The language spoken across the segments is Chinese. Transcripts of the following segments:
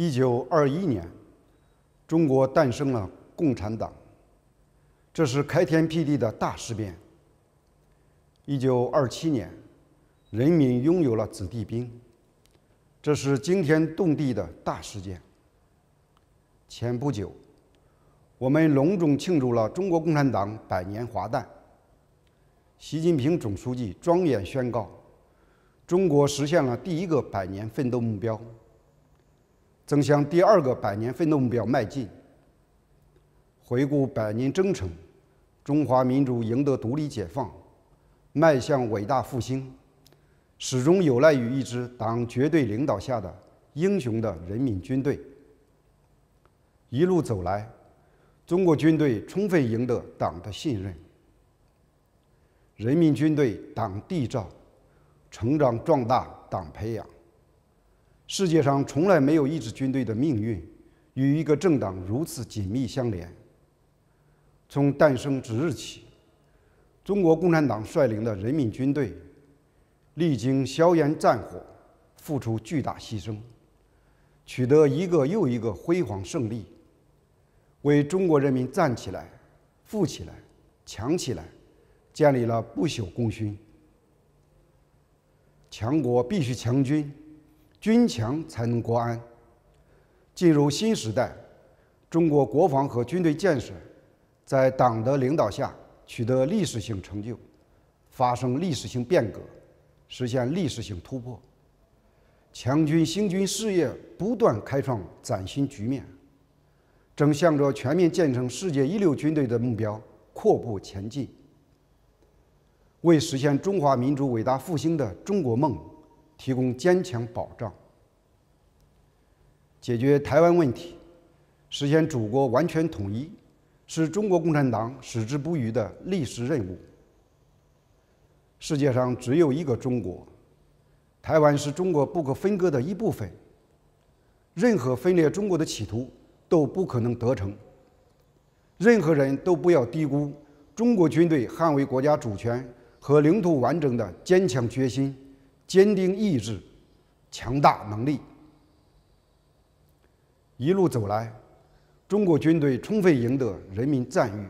一九二一年，中国诞生了共产党，这是开天辟地的大事变。一九二七年，人民拥有了子弟兵，这是惊天动地的大事件。前不久，我们隆重庆祝了中国共产党百年华诞。习近平总书记庄严宣告，中国实现了第一个百年奋斗目标。正向第二个百年奋斗目标迈进。回顾百年征程，中华民族赢得独立解放，迈向伟大复兴，始终有赖于一支党绝对领导下的英雄的人民军队。一路走来，中国军队充分赢得党的信任，人民军队党缔造，成长壮大党培养。世界上从来没有一支军队的命运与一个政党如此紧密相连。从诞生之日起，中国共产党率领的人民军队，历经硝烟战火，付出巨大牺牲，取得一个又一个辉煌胜利，为中国人民站起来、富起来、强起来，建立了不朽功勋。强国必须强军。军强才能国安。进入新时代，中国国防和军队建设在党的领导下取得历史性成就，发生历史性变革，实现历史性突破，强军兴军事业不断开创崭新局面，正向着全面建成世界一流军队的目标阔步前进，为实现中华民族伟大复兴的中国梦。提供坚强保障，解决台湾问题，实现祖国完全统一，是中国共产党矢志不渝的历史任务。世界上只有一个中国，台湾是中国不可分割的一部分。任何分裂中国的企图都不可能得逞。任何人都不要低估中国军队捍卫国家主权和领土完整的坚强决心。坚定意志，强大能力。一路走来，中国军队充分赢得人民赞誉。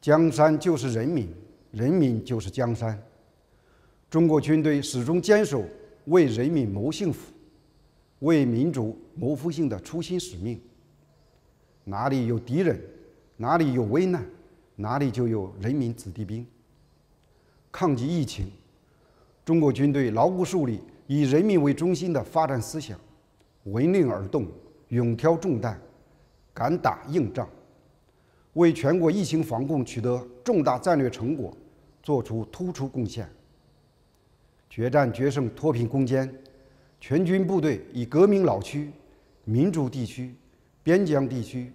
江山就是人民，人民就是江山。中国军队始终坚守为人民谋幸福、为民族谋复兴的初心使命。哪里有敌人，哪里有危难，哪里就有人民子弟兵。抗击疫情。中国军队牢固树立以人民为中心的发展思想，闻令而动，勇挑重担，敢打硬仗，为全国疫情防控取得重大战略成果作出突出贡献。决战决胜脱贫攻坚，全军部队以革命老区、民族地区、边疆地区、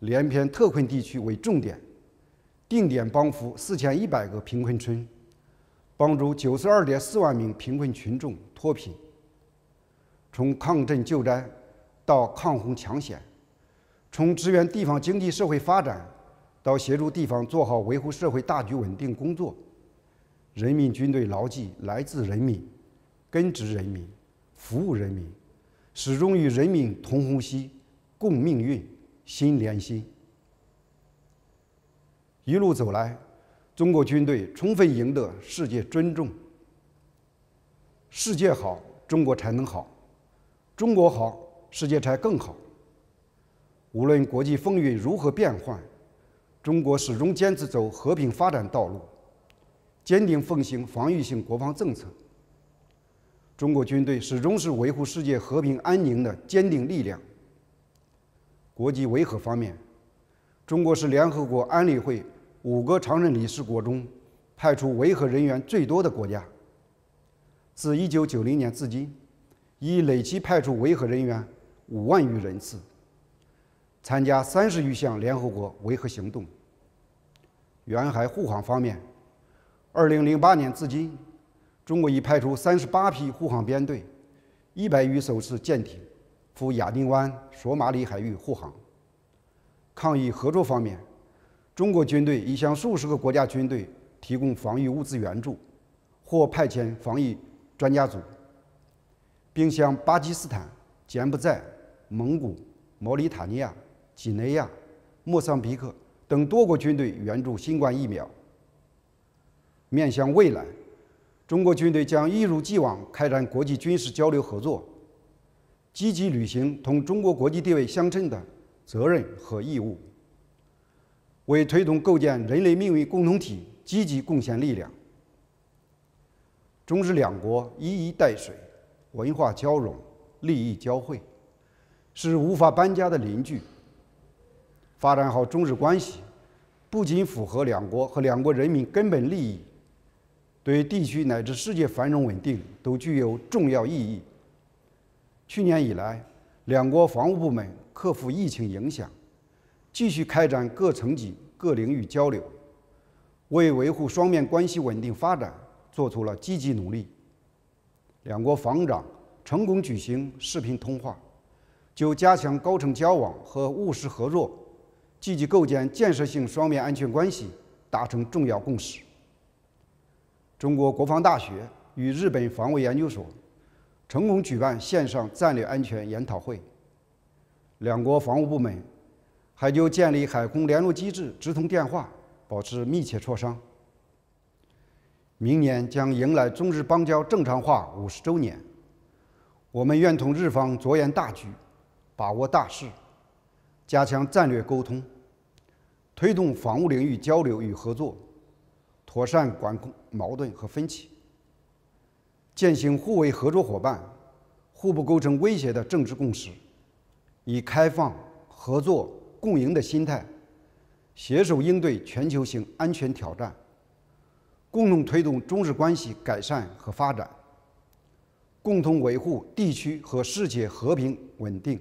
连片特困地区为重点，定点帮扶四千一百个贫困村。帮助九十二点四万名贫困群众脱贫。从抗震救灾到抗洪抢险，从支援地方经济社会发展到协助地方做好维护社会大局稳定工作，人民军队牢记来自人民、根植人民、服务人民，始终与人民同呼吸、共命运、心连心。一路走来。中国军队充分赢得世界尊重。世界好，中国才能好；中国好，世界才更好。无论国际风云如何变幻，中国始终坚持走和平发展道路，坚定奉行防御性国防政策。中国军队始终是维护世界和平安宁的坚定力量。国际维和方面，中国是联合国安理会。五个常任理事国中，派出维和人员最多的国家。自一九九零年至今，已累计派出维和人员五万余人次，参加三十余项联合国维和行动。远海护航方面，二零零八年至今，中国已派出三十八批护航编队，一百余艘次舰艇，赴亚丁湾、索马里海域护航。抗疫合作方面。中国军队已向数十个国家军队提供防御物资援助，或派遣防疫专家组，并向巴基斯坦、柬埔寨、蒙古、毛里塔尼亚、几内亚、莫桑比克等多国军队援助新冠疫苗。面向未来，中国军队将一如既往开展国际军事交流合作，积极履行同中国国际地位相称的责任和义务。为推动构建人类命运共同体，积极贡献力量。中日两国一衣带水，文化交融，利益交汇，是无法搬家的邻居。发展好中日关系，不仅符合两国和两国人民根本利益，对地区乃至世界繁荣稳定都具有重要意义。去年以来，两国防务部门克服疫情影响。继续开展各层级、各领域交流，为维护双边关系稳定发展做出了积极努力。两国防长成功举行视频通话，就加强高层交往和务实合作，积极构建建设性双边安全关系达成重要共识。中国国防大学与日本防卫研究所成功举办线上战略安全研讨会，两国防务部门。还就建立海空联络机制、直通电话，保持密切磋商。明年将迎来中日邦交正常化五十周年，我们愿同日方着眼大局，把握大势，加强战略沟通，推动防务领域交流与合作，妥善管控矛盾和分歧，践行互为合作伙伴、互不构成威胁的政治共识，以开放合作。共赢的心态，携手应对全球性安全挑战，共同推动中日关系改善和发展，共同维护地区和世界和平稳定。